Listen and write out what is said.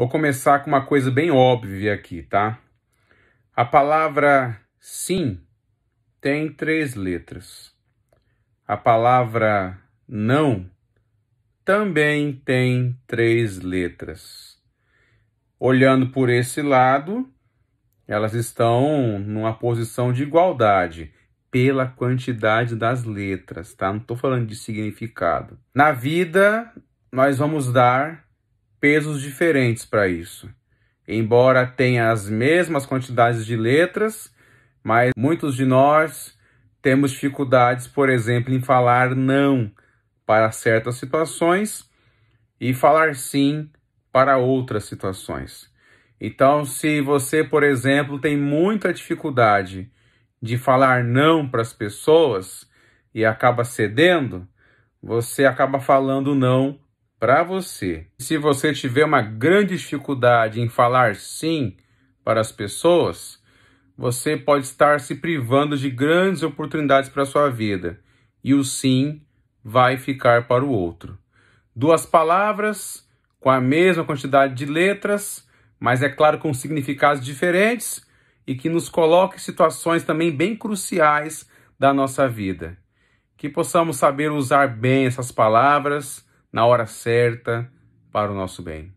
Vou começar com uma coisa bem óbvia aqui, tá? A palavra sim tem três letras. A palavra não também tem três letras. Olhando por esse lado, elas estão numa posição de igualdade pela quantidade das letras, tá? Não estou falando de significado. Na vida, nós vamos dar pesos diferentes para isso. Embora tenha as mesmas quantidades de letras, mas muitos de nós temos dificuldades, por exemplo, em falar não para certas situações e falar sim para outras situações. Então, se você, por exemplo, tem muita dificuldade de falar não para as pessoas e acaba cedendo, você acaba falando não para você. Se você tiver uma grande dificuldade em falar sim para as pessoas, você pode estar se privando de grandes oportunidades para a sua vida e o sim vai ficar para o outro. Duas palavras com a mesma quantidade de letras, mas é claro com significados diferentes e que nos coloca em situações também bem cruciais da nossa vida. Que possamos saber usar bem essas palavras na hora certa para o nosso bem.